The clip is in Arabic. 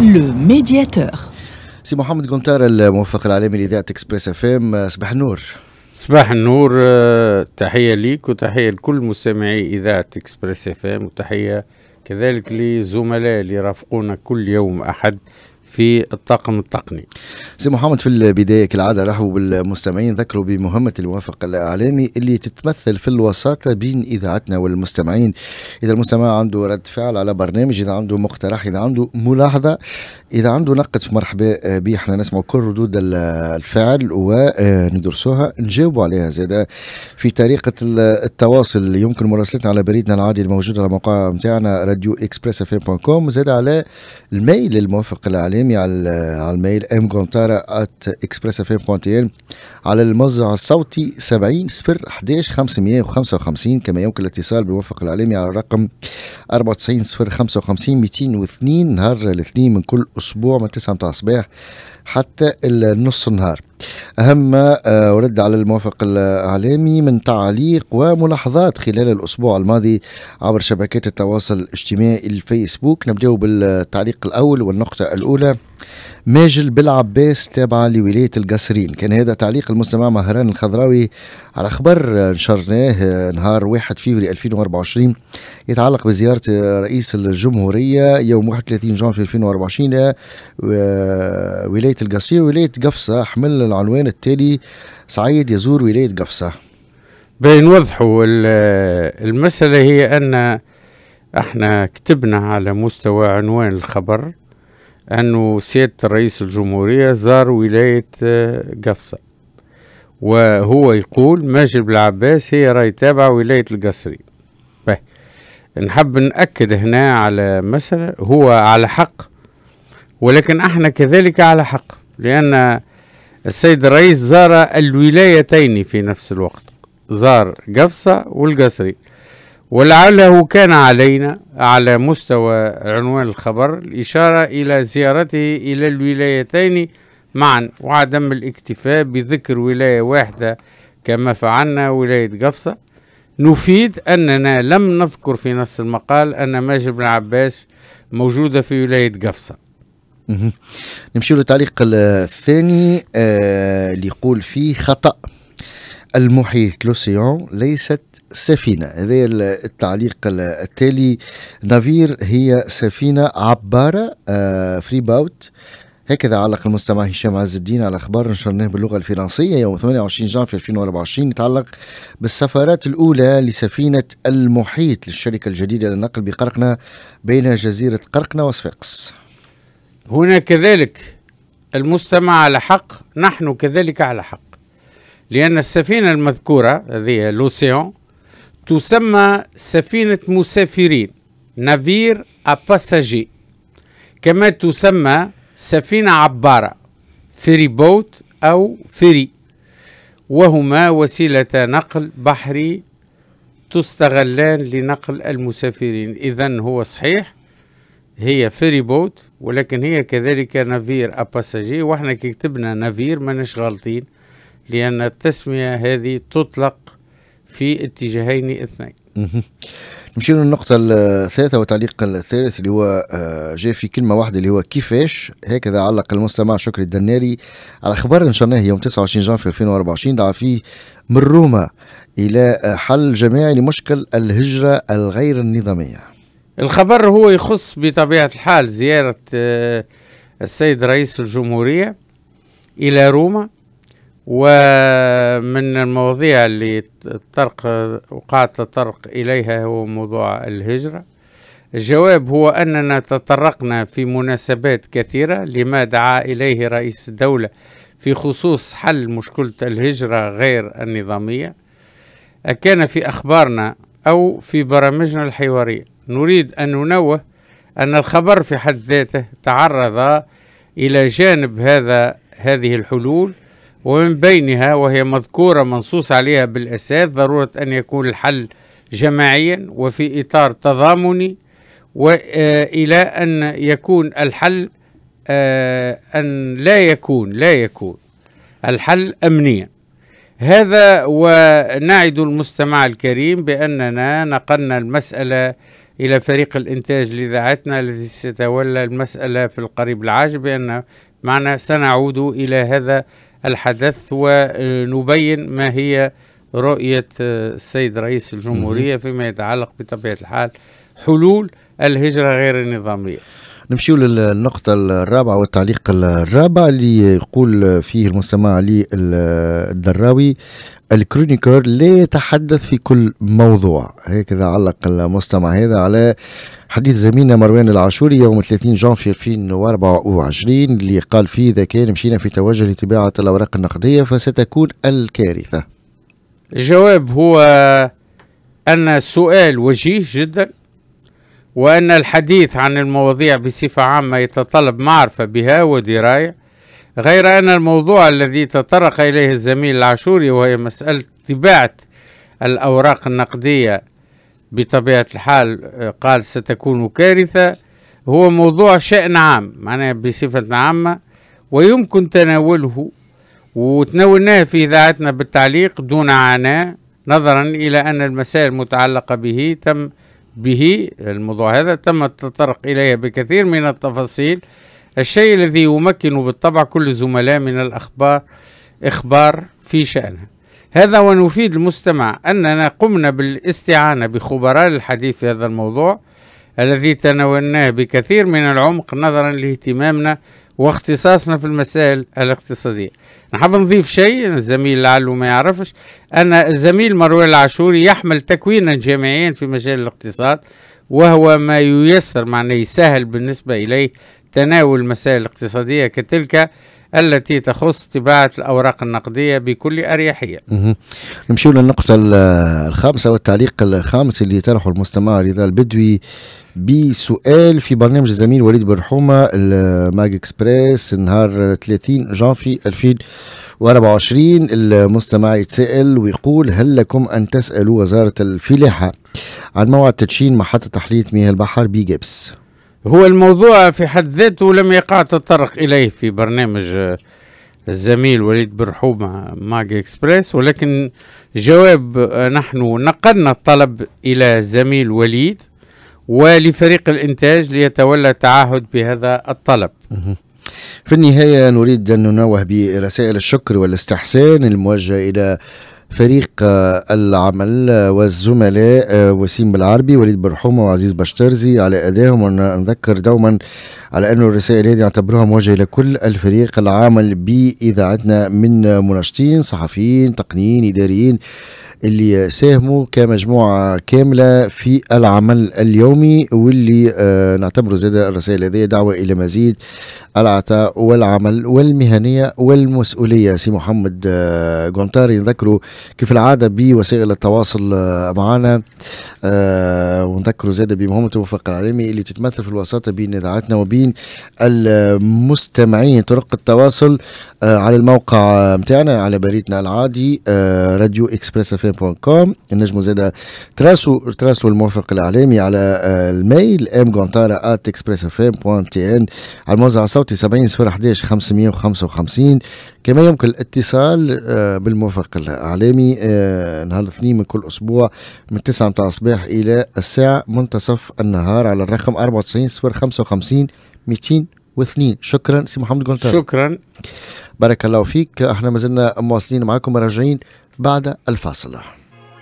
Le médiateur. سي محمد قنتار الموفق الاعلامي لاذاعه اكسبريس اف ام صباح النور صباح النور آه، تحيه ليك وتحيه لكل مستمعي اذاعه اكسبريس اف ام وتحيه كذلك لزملاء اللي يرافقونا كل يوم احد في الطاقم التقني سي محمد في البداية كالعادة رحبوا بالمستمعين ذكروا بمهمة الموافق الإعلامي اللي تتمثل في الوساطة بين إذاعتنا والمستمعين إذا المستمع عنده رد فعل على برنامج إذا عنده مقترح إذا عنده ملاحظة إذا عنده نقد في مرحبا به احنا نسمع كل ردود الفعل وندرسوها نجاوبوا عليها زادة في طريقة التواصل يمكن مراسلتنا على بريدنا العادي الموجود على موقع متاعنا راديو اكسبريس اف كوم زادة على الميل الموافق الإعلامي كلامي على على الميل ام على الموزع الصوتي 70 0 11 555 كما يمكن الاتصال بموفق الاعلامي على الرقم 94 0 55 202 نهار الاثنين من كل اسبوع من 9 متاع الصباح حتى النص النهار أهم ما آه، ورد على الموافق الإعلامي من تعليق وملاحظات خلال الأسبوع الماضي عبر شبكات التواصل الاجتماعي الفيسبوك نبدأ بالتعليق الأول والنقطة الأولى ماجل بالعباس تابعة لولاية القصرين كان هذا تعليق المستمع مهران الخضراوي على خبر نشرناه نهار 1 فيفري 2024 يتعلق بزيارة رئيس الجمهورية يوم 31 جون في 2024 آه، ولاية القصير ولاية قفصة حمل العنوان التالي سعيد يزور ولاية قفصة بين نوضحوا المسألة هي أن احنا كتبنا على مستوى عنوان الخبر أنه سيادة الرئيس الجمهورية زار ولاية آه، قفصة وهو يقول ماجد العباس هي راي تابعة ولاية القصري نحب نأكد هنا على مسألة هو على حق ولكن احنا كذلك على حق لأن السيد الرئيس زار الولايتين في نفس الوقت زار قفصة والقصري ولعله كان علينا على مستوى عنوان الخبر الإشارة إلى زيارته إلى الولايتين معا وعدم الاكتفاء بذكر ولاية واحدة كما فعلنا ولاية قفصة نفيد أننا لم نذكر في نص المقال أن ماجد بن عباس موجودة في ولاية قفصة نمشي للتعليق الثاني آه، اللي آه يقول فيه خطأ المحيط لوسيون ليست سفينة هذا التعليق التالي نافير هي سفينة عبارة فري آه، باوت هكذا علق المستمع هشام عز الدين على اخبار نشرناه باللغه الفرنسيه يوم 28 جانفي 2024 يتعلق بالسفرات الاولى لسفينه المحيط للشركه الجديده للنقل بقرقنه بين جزيره قرقنه وصفاقس. هنا كذلك المستمع على حق، نحن كذلك على حق. لأن السفينة المذكورة هذه لوسيون تسمى سفينة مسافرين نافير أباساجي كما تسمى سفينة عبارة فيري بوت أو فيري وهما وسيلة نقل بحري تستغلان لنقل المسافرين إذا هو صحيح هي فيري بوت ولكن هي كذلك نافير أباساجي وإحنا كي كتبنا نافير ماناش غالطين لأن التسمية هذه تطلق في اتجاهين اثنين نمشي للنقطة الثالثة والتعليق الثالث اللي هو آه، جاء في كلمة واحدة اللي هو كيفاش هكذا علق المستمع شكري الدناري على خبر نشرناه يوم 29 جانفي 2024 دعا فيه من روما إلى آه، حل جماعي لمشكل الهجرة الغير النظامية الخبر هو يخص بطبيعة الحال زيارة آه، السيد رئيس الجمهورية إلى روما ومن المواضيع اللي طرق وقعت تطرق إليها هو موضوع الهجرة الجواب هو أننا تطرقنا في مناسبات كثيرة لما دعا إليه رئيس الدولة في خصوص حل مشكلة الهجرة غير النظامية كان في أخبارنا أو في برامجنا الحوارية نريد أن ننوه أن الخبر في حد ذاته تعرض إلى جانب هذا هذه الحلول ومن بينها وهي مذكورة منصوص عليها بالأساس ضرورة أن يكون الحل جماعيا وفي إطار تضامني وإلى آه، أن يكون الحل آه، أن لا يكون لا يكون الحل أمنيا هذا ونعد المستمع الكريم بأننا نقلنا المسألة إلى فريق الإنتاج لإذاعتنا الذي ستولى المسألة في القريب العاجل بأن معنا سنعود إلى هذا الحدث ونبين ما هي رؤية آه، السيد رئيس الجمهورية فيما يتعلق بطبيعة الحال حلول الهجرة غير النظامية نمشيو للنقطة الرابعة والتعليق الرابع اللي يقول فيه المستمع علي الدراوي الكرونيكر لا يتحدث في كل موضوع هكذا علق المستمع هذا على حديث زميلنا مروان العاشوري يوم 30 جانفي 2024 اللي قال فيه إذا كان مشينا في توجه لطباعة الأوراق النقدية فستكون الكارثة الجواب هو أن السؤال وجيه جدا وأن الحديث عن المواضيع بصفة عامة يتطلب معرفة بها ودراية غير أن الموضوع الذي تطرق إليه الزميل العاشوري وهي مسألة طباعة الأوراق النقدية بطبيعة الحال آه، قال ستكون كارثة هو موضوع شأن عام معناه بصفة عامة ويمكن تناوله وتناولناه في إذاعتنا بالتعليق دون عناء نظرا إلى أن المسائل المتعلقة به تم به الموضوع هذا تم التطرق إليها بكثير من التفاصيل الشيء الذي يمكن بالطبع كل زملاء من الأخبار إخبار في شأنها هذا ونفيد المستمع أننا قمنا بالاستعانة بخبراء الحديث في هذا الموضوع الذي تناولناه بكثير من العمق نظرا لاهتمامنا واختصاصنا في المسائل الاقتصادية نحب نضيف شيء الزميل لعله ما يعرفش أن الزميل مروان العاشوري يحمل تكوينا جامعيا في مجال الاقتصاد وهو ما ييسر معناه يسهل بالنسبة إليه تناول مسائل اقتصادية كتلك التي تخص طباعة الأوراق النقدية بكل أريحية نمشي للنقطة الخامسة والتعليق الخامس اللي يطرحه المستمع رضا البدوي بسؤال في برنامج الزميل وليد برحومة الماج اكسبريس نهار 30 جانفي 2024 المستمع يتساءل ويقول هل لكم أن تسألوا وزارة الفلاحة عن موعد تدشين محطة تحلية مياه البحر بجبس هو الموضوع في حد ذاته لم يقع تطرق إليه في برنامج آه، الزميل وليد برحومة ماج إكسبريس ولكن جواب آه، نحن نقلنا الطلب إلى الزميل وليد ولفريق الإنتاج ليتولى التعهد بهذا الطلب في النهاية نريد أن ننوه برسائل الشكر والاستحسان الموجهة إلى فريق آه، العمل آه، والزملاء آه، وسيم بالعربي وليد برحومه وعزيز بشترزي على ادائهم ونذكر دوما على انه الرسائل هذه نعتبرها موجهه لكل الفريق العامل باذاعتنا من مناشطين صحفيين تقنيين اداريين اللي ساهموا كمجموعة كاملة في العمل اليومي واللي آه نعتبره زاد الرسائل هذه دعوة إلى مزيد العطاء والعمل والمهنية والمسؤولية سي محمد جونتاري آه، نذكره كيف العادة بوسائل التواصل آه، معنا آه، ونذكره زاد بمهمة الموفق العالمي اللي تتمثل في الوساطة بين إذاعتنا وبين المستمعين طرق التواصل على الموقع متاعنا على بريدنا العادي راديو اكسبريس اف ام كوم النجم زاد تراسلوا تراسلوا الموفق الاعلامي على الميل ام جونتارا ات اكسبريس اف ام تي ان على الموزع الصوتي صوتي 70 صفر 11 555 كما يمكن الاتصال آه، بالموافق الاعلامي آه، نهار الاثنين من كل اسبوع من 9 متاع الصباح الى الساعه منتصف النهار على الرقم 94 صفر 55 202 شكرا سي محمد قنطار شكرا بارك الله فيك احنا مازلنا مواصلين معكم راجعين بعد الفاصله